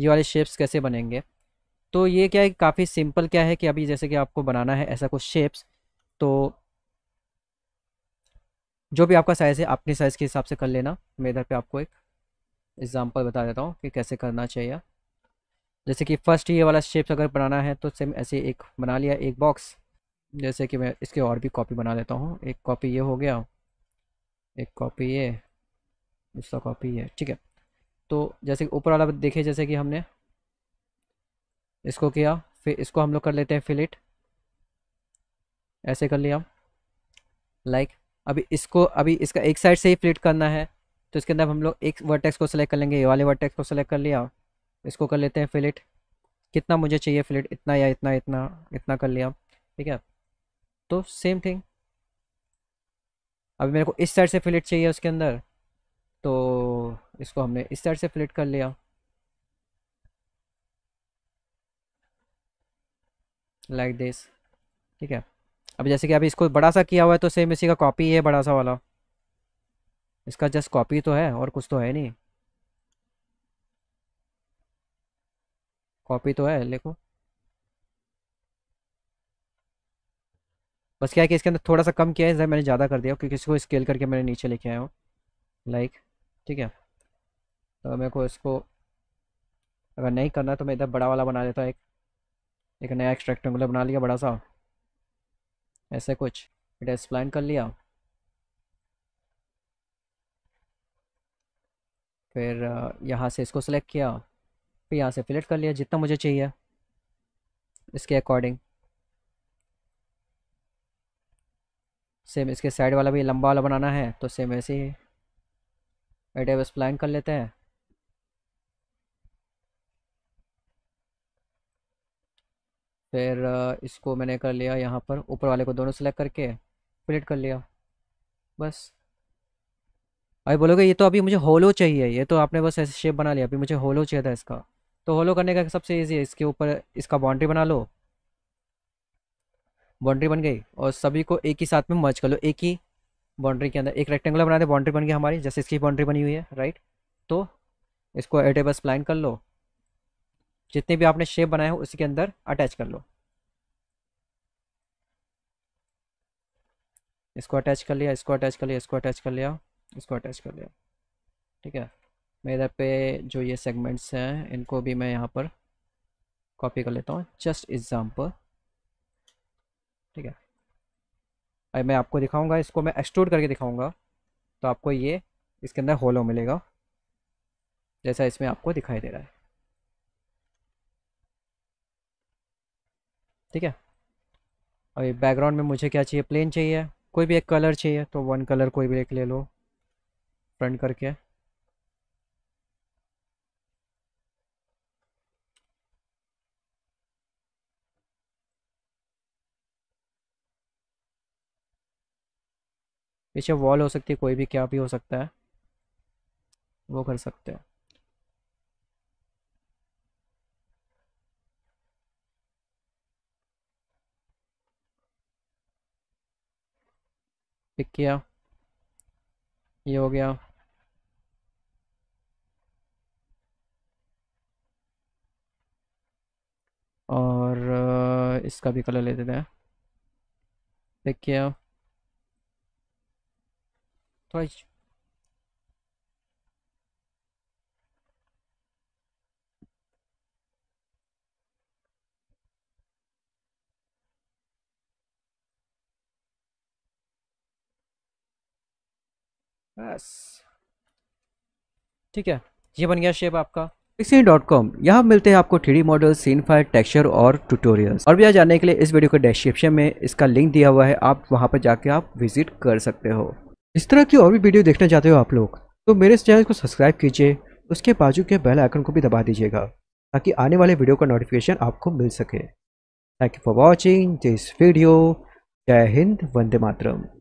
ये वाले शेप्स कैसे बनेंगे तो ये क्या है काफ़ी सिंपल क्या है कि अभी जैसे कि आपको बनाना है ऐसा कुछ शेप्स तो जो भी आपका साइज़ है अपने साइज़ के हिसाब से कर लेना मैं इधर पे आपको एक एग्ज़ाम्पल बता देता हूँ कि कैसे करना चाहिए जैसे कि फ़र्स्ट ये वाला शेप्स अगर बनाना है तो सेम ऐसे एक बना लिया एक बॉक्स जैसे कि मैं इसके और भी कॉपी बना लेता हूँ एक कॉपी ये हो गया एक कॉपी ये दूसरा कॉपी ये ठीक है तो जैसे ऊपर वाला देखे जैसे कि हमने इसको किया फिर इसको हम लोग कर लेते हैं फिलिट ऐसे कर लिया लाइक like, अभी इसको अभी इसका एक साइड से ही फिलिट करना है तो इसके अंदर हम लोग एक वर्टेक्स को सिलेक्ट कर लेंगे ये वाले वर्टेक्स को सिलेक्ट कर लिया इसको कर लेते हैं फिलिट कितना मुझे चाहिए फिलिट इतना या इतना इतना इतना कर लिया ठीक है तो सेम थिंग अभी मेरे को इस साइड से फिलिट चाहिए उसके अंदर इसको हमने इस साइड से फ्लिट कर लिया लाइक like दिस ठीक है अब जैसे कि अभी इसको बड़ा सा किया हुआ है तो सेम इसी का कॉपी है बड़ा सा वाला इसका जस्ट कॉपी तो है और कुछ तो है नहीं कॉपी तो है देखो बस क्या है कि इसके अंदर थोड़ा सा कम किया है मैंने ज़्यादा कर दिया क्योंकि इसको स्केल करके मैंने नीचे लेके आया हूँ लाइक ठीक है तो मेरे को इसको अगर नहीं करना तो मैं इधर बड़ा वाला बना लेता एक एक नया एक्स्ट्रैक्टेंगुलर बना लिया बड़ा सा ऐसे कुछ इधर स्प्लाइन कर लिया फिर यहाँ से इसको सिलेक्ट किया फिर यहाँ से फिलेट कर लिया जितना मुझे चाहिए इसके अकॉर्डिंग सेम इसके साइड वाला भी लंबा वाला बनाना है तो सेम ऐसे ही एडेव स्प्लाइन कर लेते हैं फिर इसको मैंने कर लिया यहाँ पर ऊपर वाले को दोनों सेलेक्ट करके प्लेट कर लिया बस अभी बोलोगे ये तो अभी मुझे होलो चाहिए ये तो आपने बस ऐसे शेप बना लिया अभी मुझे होलो चाहिए था इसका तो होलो करने का सबसे ईजी है इसके ऊपर इसका बाउंड्री बना लो बाउंड्री बन गई और सभी को एक ही साथ में मर्ज कर लो एक ही बाउंड्री के अंदर एक रेक्टेंगुलर बना दे बाउंड्री बन गई हमारी जैसे इसकी बाउंड्री बनी हुई है राइट तो इसको एडेबस प्लाइन कर लो जितने भी आपने शेप बनाए हो उसी के अंदर अटैच कर लो इसको अटैच कर लिया इसको अटैच कर लिया इसको अटैच कर लिया इसको अटैच कर लिया ठीक है मैं इधर पे जो ये सेगमेंट्स हैं इनको भी मैं यहाँ पर कॉपी कर लेता हूँ जस्ट एग्ज़ाम्पल ठीक है अरे मैं आपको दिखाऊंगा इसको मैं एक्सट्रूड करके दिखाऊंगा तो आपको ये इसके अंदर होलो मिलेगा जैसा इसमें आपको दिखाई दे रहा है ठीक है और ये बैकग्राउंड में मुझे क्या चाहिए प्लेन चाहिए कोई भी एक कलर चाहिए तो वन कलर कोई भी एक ले लो फ्रंट करके पीछे वॉल हो सकती है कोई भी क्या भी हो सकता है वो कर सकते हैं पिक किया ये हो गया और uh, इसका भी कलर ले देते हैं पिक किया थोड़ा बस ठीक है ये बन गया शेप आपका पिक्सिन डॉट कॉम यहाँ मिलते हैं आपको three model scene fire texture और ट्यूटोरियल्स और भी जानने के लिए इस वीडियो के डिस्क्रिप्शन में इसका लिंक दिया हुआ है आप वहाँ पर जाके आप विजिट कर सकते हो इस तरह की और भी वीडियो देखना चाहते हो आप लोग तो मेरे चैनल को सब्सक्राइब कीजिए उसके बाजू के बेल आइकन को भी दबा दीजिएगा ताकि आने वाले वीडियो का नोटिफिकेशन आपको मिल सके thank you for watching this video जय हिंद वंदे मातरम